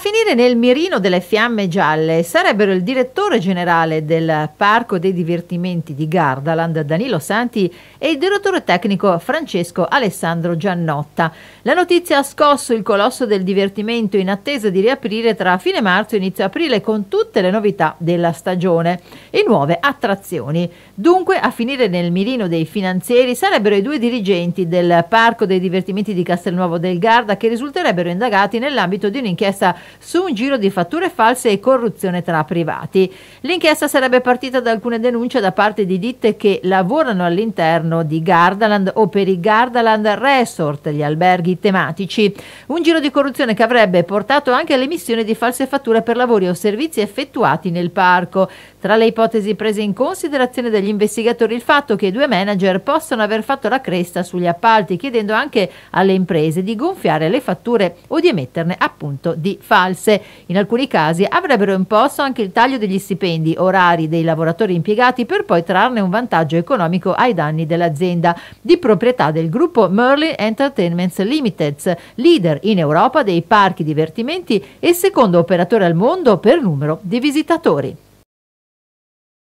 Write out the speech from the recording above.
finire nel mirino delle fiamme gialle sarebbero il direttore generale del Parco dei Divertimenti di Gardaland, Danilo Santi, e il direttore tecnico Francesco Alessandro Giannotta. La notizia ha scosso il colosso del divertimento in attesa di riaprire tra fine marzo e inizio aprile con tutte le novità della stagione e nuove attrazioni. Dunque, a finire nel mirino dei finanzieri sarebbero i due dirigenti del Parco dei Divertimenti di Castelnuovo del Garda che risulterebbero indagati nell'ambito di un'inchiesta su un giro di fatture false e corruzione tra privati. L'inchiesta sarebbe partita da alcune denunce da parte di ditte che lavorano all'interno di Gardaland o per i Gardaland Resort, gli alberghi tematici. Un giro di corruzione che avrebbe portato anche all'emissione di false fatture per lavori o servizi effettuati nel parco. Tra le ipotesi prese in considerazione dagli investigatori il fatto che i due manager possano aver fatto la cresta sugli appalti, chiedendo anche alle imprese di gonfiare le fatture o di emetterne appunto di false false. In alcuni casi avrebbero imposto anche il taglio degli stipendi orari dei lavoratori impiegati per poi trarne un vantaggio economico ai danni dell'azienda di proprietà del gruppo Merlin Entertainments Limited, leader in Europa dei parchi divertimenti e secondo operatore al mondo per numero di visitatori.